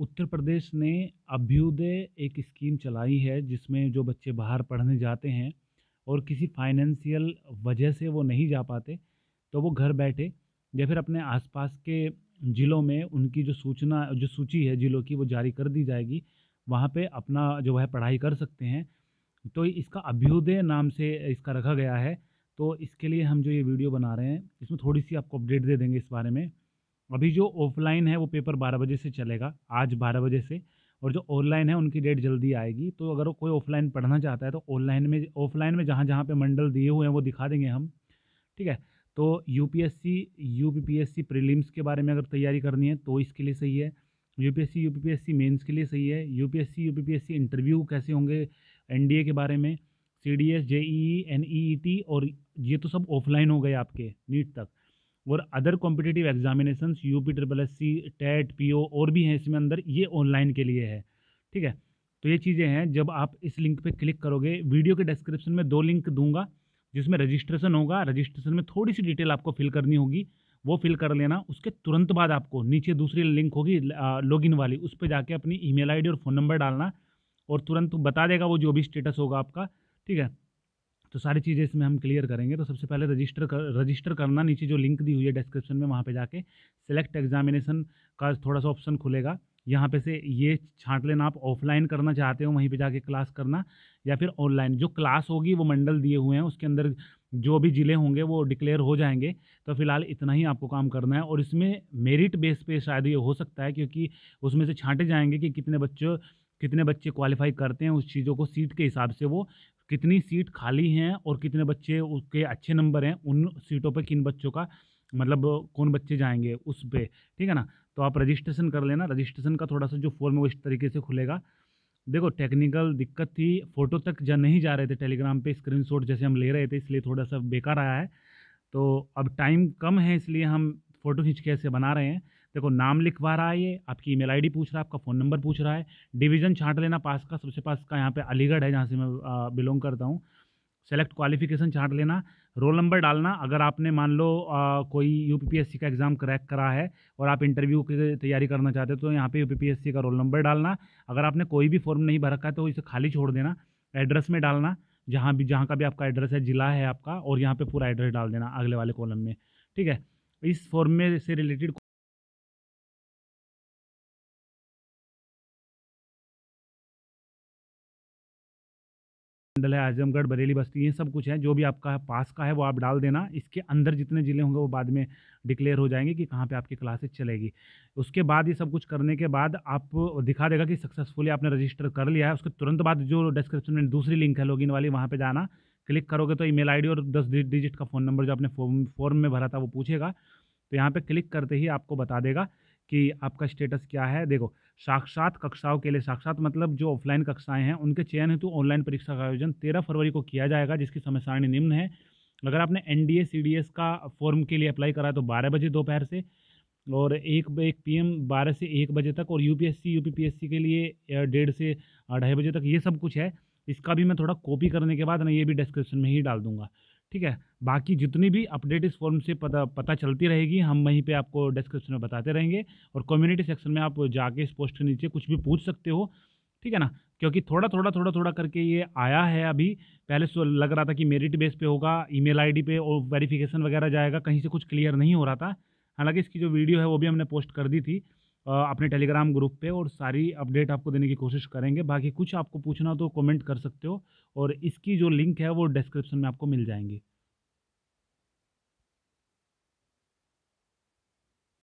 उत्तर प्रदेश ने अभ्युदय एक स्कीम चलाई है जिसमें जो बच्चे बाहर पढ़ने जाते हैं और किसी फाइनेंशियल वजह से वो नहीं जा पाते तो वो घर बैठे या फिर अपने आसपास के ज़िलों में उनकी जो सूचना जो सूची है ज़िलों की वो जारी कर दी जाएगी वहाँ पे अपना जो है पढ़ाई कर सकते हैं तो इसका अभ्युदय नाम से इसका रखा गया है तो इसके लिए हम जो ये वीडियो बना रहे हैं इसमें थोड़ी सी आपको अपडेट दे देंगे इस बारे में अभी जो ऑफलाइन है वो पेपर बारह बजे से चलेगा आज बारह बजे से और जो ऑनलाइन है उनकी डेट जल्दी आएगी तो अगर कोई ऑफलाइन पढ़ना चाहता है तो ऑनलाइन में ऑफलाइन में जहाँ जहाँ पे मंडल दिए हुए हैं वो दिखा देंगे हम ठीक है तो यूपीएससी यूपीपीएससी प्रीलिम्स के बारे में अगर तैयारी करनी है तो इसके लिए सही है यूपीएससी यूपीपीएससी मेंस के लिए सही है यूपीएससी यूपीपीएससी इंटरव्यू कैसे होंगे एन के बारे में C D S J E N E T और ये तो सब ऑफलाइन हो गए आपके नीट तक और other competitive examination U P triple S C TET P O और भी हैं इसमें अंदर ये ऑनलाइन के लिए है ठीक है तो ये चीज़ें हैं जब आप इस लिंक पे क्लिक करोगे वीडियो के डिस्क्रिप्शन में दो लिंक दूंगा जिसमें रजिस्ट्रेशन होगा रजिस्ट्रेशन में थोड़ी सी डिटेल आपको फिल करनी होगी वो फिल कर लेना उसके तुरंत बाद आपको नीचे दूसरी लिंक होगी लॉगिन वाली उस पर जाके अपनी ईमेल आईडी और फ़ोन नंबर डालना और तुरंत बता देगा वो जो भी स्टेटस होगा आपका ठीक है तो सारी चीज़ें इसमें हम क्लियर करेंगे तो सबसे पहले रजिस्टर कर रजिस्टर करना नीचे जो लिंक दी हुई है डिस्क्रिप्शन में वहाँ पे जाके सेलेक्ट एग्जामिनेशन का थोड़ा सा ऑप्शन खुलेगा यहाँ पे से ये छाँट लेना आप ऑफलाइन करना चाहते हो वहीं पे जाके क्लास करना या फिर ऑनलाइन जो क्लास होगी वो मंडल दिए हुए हैं उसके अंदर जो भी ज़िले होंगे वो डिक्लेयर हो जाएंगे तो फिलहाल इतना ही आपको काम करना है और इसमें मेरिट बेस पे शायद ये हो सकता है क्योंकि उसमें से छाँटे जाएंगे कि कितने बच्चों कितने बच्चे क्वालिफाई करते हैं उस चीज़ों को सीट के हिसाब से वो कितनी सीट खाली हैं और कितने बच्चे उसके अच्छे नंबर हैं उन सीटों पर किन बच्चों का मतलब कौन बच्चे जाएंगे उस पर ठीक है ना तो आप रजिस्ट्रेशन कर लेना रजिस्ट्रेशन का थोड़ा सा जो फॉर्म है वो इस तरीके से खुलेगा देखो टेक्निकल दिक्कत थी फ़ोटो तक जा नहीं जा रहे थे टेलीग्राम पे स्क्रीनशॉट जैसे हम ले रहे थे इसलिए थोड़ा सा बेकार आया है तो अब टाइम कम है इसलिए हम फ़ोटो खींच के ऐसे बना रहे हैं देखो नाम लिखवा रहा है ये आपकी ईमेल आईडी पूछ रहा है आपका फ़ोन नंबर पूछ रहा है डिवीज़न छांट लेना पास का सबसे पास का यहाँ पे अलीगढ़ है जहाँ से मैं बिलोंग करता हूँ सेलेक्ट क्वालिफिकेशन छांट लेना रोल नंबर डालना अगर आपने मान लो आ, कोई यू का एग्ज़ाम क्रैक करा है और आप इंटरव्यू की तैयारी करना चाहते हो तो यहाँ पर यू का रोल नंबर डालना अगर आपने कोई भी फॉर्म नहीं भर रखा है तो इसे खाली छोड़ देना एड्रेस में डालना जहाँ भी जहाँ का भी आपका एड्रेस है ज़िला है आपका और यहाँ पर पूरा एड्रेस डाल देना अगले वाले कॉलम में ठीक है इस फॉर्म में से रिलेटेड मंडल है आजमगढ़ बरेली बस्ती ये सब कुछ है जो भी आपका पास का है वो आप डाल देना इसके अंदर जितने ज़िले होंगे वो बाद में डिक्लेयर हो जाएंगे कि कहाँ पे आपकी क्लासेस चलेगी उसके बाद ये सब कुछ करने के बाद आप दिखा देगा कि सक्सेसफुली आपने रजिस्टर कर लिया है उसके तुरंत बाद जो डिस्क्रिप्शन में दूसरी लिंक है लॉगिन वाली वहाँ पर जाना क्लिक करोगे तो ई मेल और दस डिजिट का फ़ोन नंबर जो आपने फॉर्म में भरा था वो पूछेगा तो यहाँ पर क्लिक करते ही आपको बता देगा कि आपका स्टेटस क्या है देखो साक्षात कक्षाओं के लिए साक्षात मतलब जो ऑफलाइन कक्षाएं हैं उनके चयन हेतु ऑनलाइन परीक्षा का आयोजन तेरह फरवरी को किया जाएगा जिसकी समय सारणी निम्न है अगर आपने एन डी का फॉर्म के लिए अप्लाई करा तो बारह बजे दोपहर से और एक एक एम बारह से एक बजे तक और यूपीएससी यूपीपीएससी के लिए डेढ़ से ढाई बजे तक ये सब कुछ है इसका भी मैं थोड़ा कॉपी करने के बाद ना ये भी डिस्क्रिप्शन में ही डाल दूंगा ठीक है बाकी जितनी भी अपडेट इस फॉर्म से पता पता चलती रहेगी हम वहीं पे आपको डिस्क्रिप्शन में बताते रहेंगे और कम्युनिटी सेक्शन में आप जाके इस पोस्ट के नीचे कुछ भी पूछ सकते हो ठीक है ना क्योंकि थोड़ा थोड़ा थोड़ा थोड़ा करके ये आया है अभी पहले सो लग रहा था कि मेरिट बेस पे होगा ईमेल आईडी पे और वेरिफिकेशन वगैरह जाएगा कहीं से कुछ क्लियर नहीं हो रहा था हालांकि इसकी जो वीडियो है वो भी हमने पोस्ट कर दी थी अपने टेलीग्राम ग्रुप पे और सारी अपडेट आपको देने की कोशिश करेंगे बाकी कुछ आपको पूछना तो कमेंट कर सकते हो और इसकी जो लिंक है वो डिस्क्रिप्शन में आपको मिल जाएंगी